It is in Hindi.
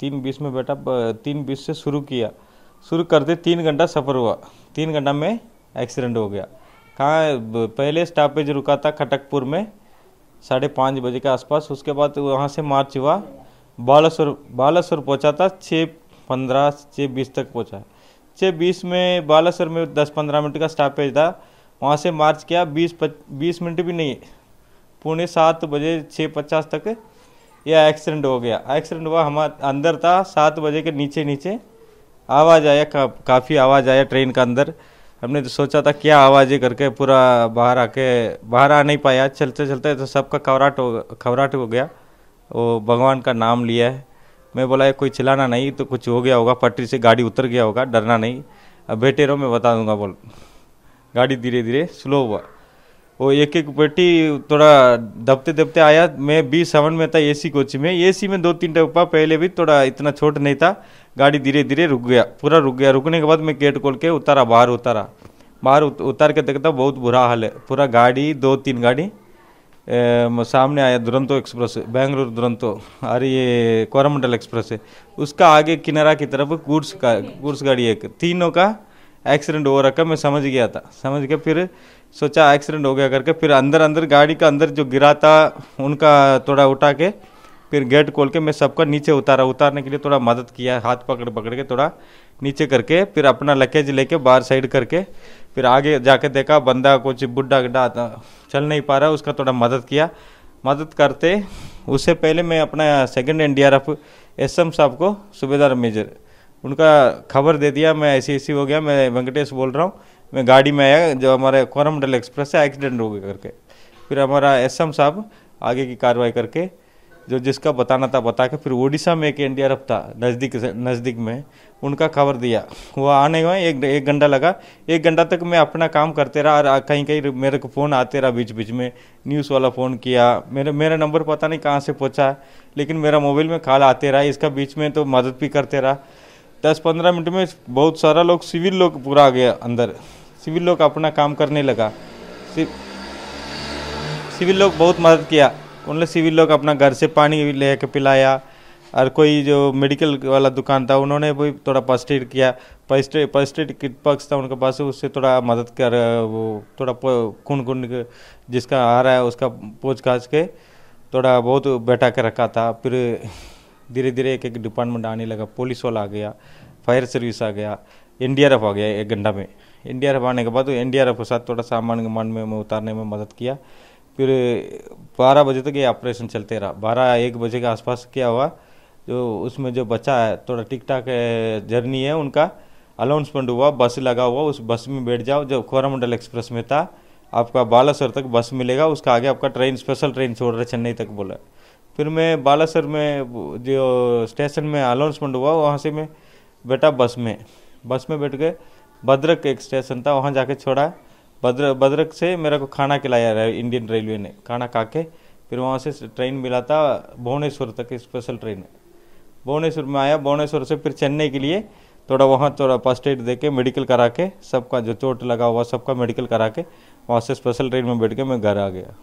तीन बीस में बेटा तीन बीस से शुरू किया शुरू करते तीन घंटा सफ़र हुआ तीन घंटा में एक्सीडेंट हो गया कहाँ पहले स्टॉपेज रुका था खटकपुर में साढ़े पाँच बजे के आसपास उसके बाद वहाँ से मार्च हुआ बालासुर बालासुर पहुँचा था छः पंद्रह छः बीस तक पहुँचा छः बीस में बालासुर में दस पंद्रह मिनट का स्टॉपेज था वहाँ से मार्च किया बीस पच बीस मिनट भी नहीं पुणे सात बजे छः पचास तक यह एक्सीडेंट हो गया एक्सीडेंट हुआ हमारा अंदर था सात बजे के नीचे नीचे आवाज़ आया का, काफ़ी आवाज़ आया ट्रेन का अंदर हमने तो सोचा था क्या आवाज़ें करके पूरा बाहर आके बाहर आ नहीं पाया चलते चलते तो सबका खवराट हो खवराट हो गया वो भगवान का नाम लिया है मैं बोला कोई चिल्लाना नहीं तो कुछ हो गया होगा पटरी से गाड़ी उतर गया होगा डरना नहीं अब बेटे रहो मैं बता दूंगा बोल गाड़ी धीरे धीरे स्लो हुआ वो एक एक पेटी थोड़ा दबते दबते आया मैं बी सेवन में था एसी कोच में एसी में दो तीन टप्पा पहले भी थोड़ा इतना छोट नहीं था गाड़ी धीरे धीरे रुक गया पूरा रुक गया रुकने के बाद मैं गेट खोल के उतारा बाहर उतारा बाहर उत, उतार के देखता बहुत बुरा हाल है पूरा गाड़ी दो तीन गाड़ी ए, सामने आया दुरंतो एक्सप्रेस बेंगलुरु दुरंतो अरे ये कोरमंडल एक्सप्रेस है उसका आगे किनारा की तरफ गुड्स का गुड्स गाड़ी एक तीनों का एक्सीडेंट हो रखा मैं समझ गया था समझ के फिर सोचा एक्सीडेंट हो गया करके फिर अंदर अंदर गाड़ी का अंदर जो गिरा था उनका थोड़ा उठा के फिर गेट खोल के मैं सबका नीचे उतारा उतारने के लिए थोड़ा मदद किया हाथ पकड़ पकड़ के थोड़ा नीचे करके फिर अपना लकेज लेके बाहर साइड करके फिर आगे जाके देखा बंदा कुछ बुढ़ा गड्ढा चल नहीं पा रहा उसका थोड़ा मदद किया मदद करते उससे पहले मैं अपना second N D R F S M साहब को सूबेदार मेजर उनका खबर दे दिया मैं ऐसी ऐसी हो गया मैं वेंकटेश बोल रहा हूँ मैं गाड़ी में आया जो हमारे कोरमंडल एक्सप्रेस से एक्सीडेंट हो गया करके फिर हमारा एस साहब आगे की कार्रवाई करके जो जिसका बताना था बता के फिर उड़ीसा में एक डी था नज़दीक नज़दीक में उनका खबर दिया वो आने में एक एक घंटा लगा एक घंटा तक मैं अपना काम करते रहा और कहीं कहीं मेरे को फ़ोन आते रहा बीच बीच में न्यूज़ वाला फ़ोन किया मेरे मेरा नंबर पता नहीं कहाँ से पहुँचा लेकिन मेरा मोबाइल में कॉल आते रहा इसका बीच में तो मदद भी करते रहा दस पंद्रह मिनट में बहुत सारा लोग सिविल लोग पूरा आ गया अंदर सिविल लोग अपना काम करने लगा सिविल लोग बहुत मदद किया उन्होंने सिविल लोग अपना घर से पानी ले कर पिलाया और कोई जो मेडिकल वाला दुकान था उन्होंने भी थोड़ा फर्स्ट एड किया first aid first aid kit पक्ष था उनके पास उससे थोड़ा मदद कर वो थोड़ा खून खून जिसका आ रहा है उसका पूछ काछ के थोड़ा बहुत बैठा के रखा था फिर धीरे धीरे एक एक डिपार्टमेंट आने लगा पुलिस वाला आ गया फायर सर्विस आ गया एन आ गया एक घंटा में एन आने के बाद एन तो डी के साथ थोड़ा सामान मान में, उतारने में मदद किया फिर बारह बजे तक ये ऑपरेशन चलते रहा बारह एक बजे के आसपास क्या हुआ जो उसमें जो बच्चा है थोड़ा ठीक ठाक जर्नी है उनका अनाउंसमेंट हुआ बस लगा हुआ उस बस में बैठ जाओ जो कोरामंडल एक्सप्रेस में था आपका बालासर तक बस मिलेगा उसका आगे आपका ट्रेन स्पेशल ट्रेन छोड़ रहा चेन्नई तक बोला फिर मैं बालासर में जो स्टेशन में अनाउंसमेंट हुआ वहाँ से मैं बैठा बस में बस में बैठ गए भद्रक एक स्टेशन था वहाँ जाके छोड़ा भद्र भद्रक से मेरे को खाना खिलाया इंडियन रेलवे ने खाना खा के फिर वहाँ से ट्रेन मिला था भुवनेश्वर तक स्पेशल ट्रेन भुवनेश्वर में आया भुवनेश्वर से फिर चेन्नई के लिए थोड़ा वहाँ थोड़ा फर्स्ट एड दे के मेडिकल करा के सबका जो चोट लगा हुआ सबका मेडिकल करा के वहाँ से स्पेशल ट्रेन में बैठ के मैं घर आ गया